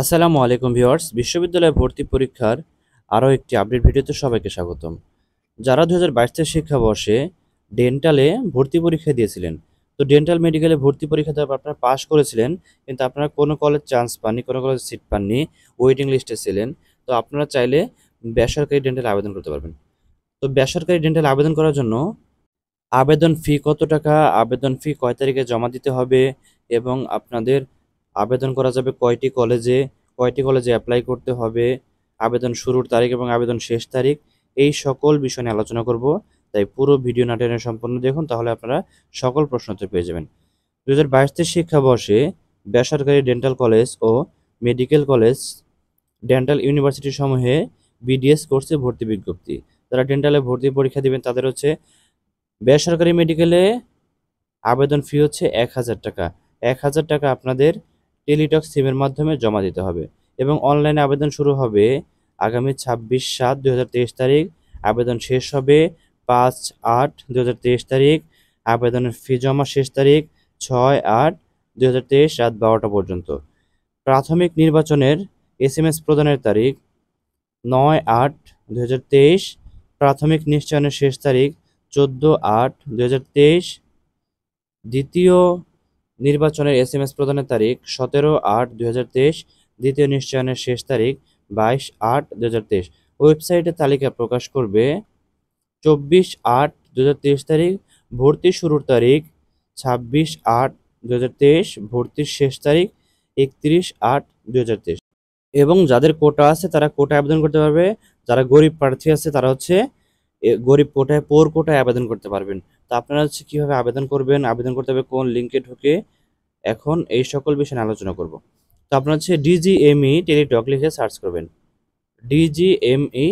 আসসালামু আলাইকুম ভিওয়ার্স বিশ্ববিদ্যালয় ভর্তি পরীক্ষার আরও একটি আপডেট ভিডিওতে সবাইকে স্বাগতম যারা দু হাজার বাইশের শিক্ষাবর্ষে ডেন্টালে ভর্তি পরীক্ষা দিয়েছিলেন তো ডেন্টাল মেডিকেলে ভর্তি পরীক্ষা দেওয়ার আপনারা পাশ করেছিলেন কিন্তু আপনারা কোনো কলেজ চান্স পাননি কোনো কলেজ সিট পাননি ওয়েটিং লিস্টে ছিলেন তো আপনারা চাইলে বেসরকারি ডেন্টাল আবেদন করতে পারবেন তো বেসরকারি ডেন্টাল আবেদন করার জন্য আবেদন ফি কত টাকা আবেদন ফি কয় তারিখে জমা দিতে হবে এবং আপনাদের আবেদন করা যাবে কয়টি কলেজে কয়টি কলেজে অ্যাপ্লাই করতে হবে আবেদন শুরুর তারিখ এবং আবেদন শেষ তারিখ এই সকল বিষয় নিয়ে আলোচনা করব তাই পুরো ভিডিও নাটনে সম্পূর্ণ দেখুন তাহলে আপনারা সকল প্রশ্নতে পেয়ে যাবেন দু হাজার বাইশতে শিক্ষাবর্ষে বেসরকারি ডেন্টাল কলেজ ও মেডিকেল কলেজ ডেন্টাল ইউনিভার্সিটি সমূহে বিডিএস কোর্সে ভর্তি বিজ্ঞপ্তি যারা ডেন্টালে ভর্তি পরীক্ষা দেবেন তাদের হচ্ছে বেসরকারি মেডিকেলে আবেদন ফি হচ্ছে এক হাজার টাকা এক হাজার টাকা আপনাদের টেলিটক সিমের মাধ্যমে জমা দিতে হবে এবং অনলাইনে আবেদন শুরু হবে আগামী ছাব্বিশ সাত দু তারিখ আবেদন শেষ হবে পাঁচ আট দু তারিখ আবেদনের ফি জমা শেষ তারিখ ছয় আট দু রাত বারোটা পর্যন্ত প্রাথমিক নির্বাচনের এস এম এস প্রদানের তারিখ নয় আট দু প্রাথমিক নিশ্চয়নের শেষ তারিখ চোদ্দো আট দু দ্বিতীয় নির্বাচনের এস এম এস প্রদানের তারিখ সতেরো আট দুই দ্বিতীয় নিশ্চয়নের শেষ তারিখ বাইশ আট দুই ওয়েবসাইটে তালিকা প্রকাশ করবে চব্বিশ আট দু তারিখ ভর্তি শুরুর তারিখ ছাব্বিশ আট দু ভর্তির শেষ তারিখ একত্রিশ আট দু এবং যাদের কোটা আছে তারা কোটা আবেদন করতে পারবে যারা গরিব প্রার্থী আছে তারা হচ্ছে গরিব কোটায় পোর কোটায় আবেদন করতে পারবেন তো আপনারা হচ্ছে কীভাবে আবেদন করবেন আবেদন করতে হবে কোন লিঙ্কে ঢুকে এখন এই সকল বিষয়ে আলোচনা করব তো আপনার হচ্ছে ডিজিএমই টেলিটক e লিখে সার্চ করবেন ডিজিএমই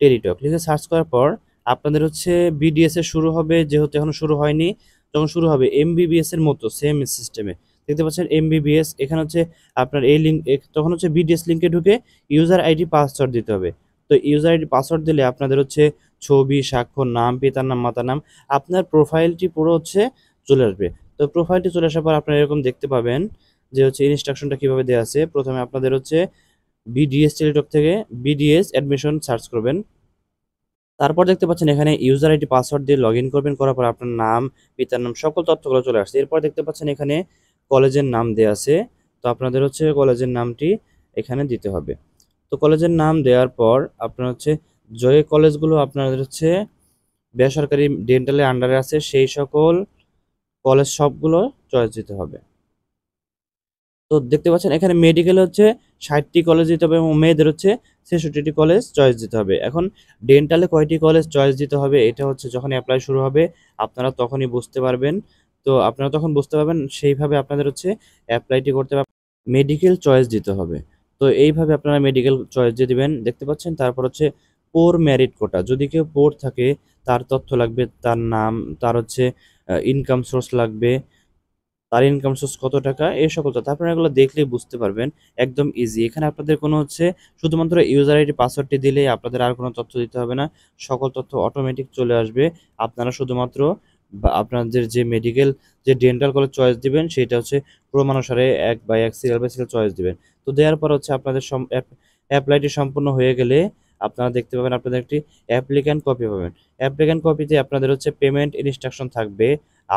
টেলিটক e লিখে সার্চ করার পর আপনাদের হচ্ছে বিডিএস শুরু হবে যেহেতু এখনো শুরু হয়নি তখন শুরু হবে এমবিবিএস এর মতো সেম সিস্টেমে দেখতে পাচ্ছেন এমবিবিএস এখানে হচ্ছে আপনার এই লিঙ্ক তখন হচ্ছে বিডিএস লিঙ্কে ঢুকে ইউজার আইডি পাসওয়ার্ড দিতে হবে তো ইউজার আইডি পাসওয়ার্ড দিলে আপনাদের হচ্ছে ছবি সাক্ষ্য নাম পিতার নাম মাতার নাম আপনার প্রোফাইলটি পুরো হচ্ছে চলে আসবে তো প্রোফাইলটি চলে আসার পর আপনারা এরকম দেখতে পাবেন যে হচ্ছে ইনস্ট্রাকশনটা কীভাবে দেওয়া আছে প্রথমে আপনাদের হচ্ছে বিডিএস টেলিটক থেকে বিডিএস অ্যাডমিশন সার্চ করবেন তারপর দেখতে পাচ্ছেন এখানে ইউজার আইডি পাসওয়ার্ড দিয়ে লগ করবেন করার পর আপনার নাম পিতার নাম সকল তথ্যগুলো চলে আসছে এরপর দেখতে পাচ্ছেন এখানে কলেজের নাম দেওয়া আছে তো আপনাদের হচ্ছে কলেজের নামটি এখানে দিতে হবে তো কলেজের নাম দেওয়ার পর আপনার হচ্ছে যে কলেজগুলো আপনাদের হচ্ছে বেসরকারি ডেন্টালের আন্ডারে আছে সেই সকল কলেজ সবগুলো চয়েস দিতে হবে তো দেখতে পাচ্ছেন এখানে মেডিকেল হচ্ছে ষাটটি কলেজ দিতে হবে এবং মেয়েদের হচ্ছে ছেষট্টিটি কলেজ চয়েস দিতে হবে এখন ডেন্টালে কয়টি কলেজ চয়েস দিতে হবে এটা হচ্ছে যখন অ্যাপ্লাই শুরু হবে আপনারা তখনই বুঝতে পারবেন তো আপনারা তখন বুঝতে পারবেন সেইভাবে আপনাদের হচ্ছে অ্যাপ্লাইটি করতে মেডিকেল চয়েস দিতে হবে তো এইভাবে আপনারা মেডিকেল চয়েস দিয়ে দেবেন দেখতে পাচ্ছেন তারপর হচ্ছে পোর ম্যারিড কোটা যদি কেউ পোর থাকে তার তথ্য লাগবে তার নাম তার হচ্ছে ইনকাম সোর্স লাগবে তার ইনকাম সোর্স কত টাকা এই সকল তথ্য আপনারা এগুলো দেখলে বুঝতে পারবেন একদম ইজি এখানে আপনাদের কোনো হচ্ছে শুধুমাত্র ইউজার আইডি পাসওয়ার্ডটি দিলে আপনাদের আর কোনো তথ্য দিতে হবে না সকল তথ্য অটোমেটিক চলে আসবে আপনারা শুধুমাত্র বা আপনাদের যে মেডিকেল যে ডেন্টাল কলেজ চয়েস দিবেন সেটা হচ্ছে ক্রমানুসারে এক বা এক সিরিয়াল বাই সিরিয়াল চয়েস দিবেন তো দেওয়ার পর হচ্ছে আপনাদের অ্যাপ্লাইটি সম্পূর্ণ হয়ে গেলে আপনারা দেখতে পাবেন আপনাদের একটি অ্যাপ্লিক্যান্ট কপি পাবেন অ্যাপ্লিক্যান্ট কপিতে আপনাদের হচ্ছে পেমেন্ট ইনস্ট্রাকশন থাকবে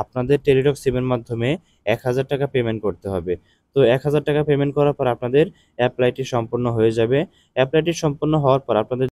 আপনাদের টেলিটক সিমের মাধ্যমে এক হাজার টাকা পেমেন্ট করতে হবে তো এক হাজার টাকা পেমেন্ট করার পর আপনাদের অ্যাপ্লাইটি সম্পূর্ণ হয়ে যাবে অ্যাপ্লাইটি সম্পূর্ণ হওয়ার পর আপনাদের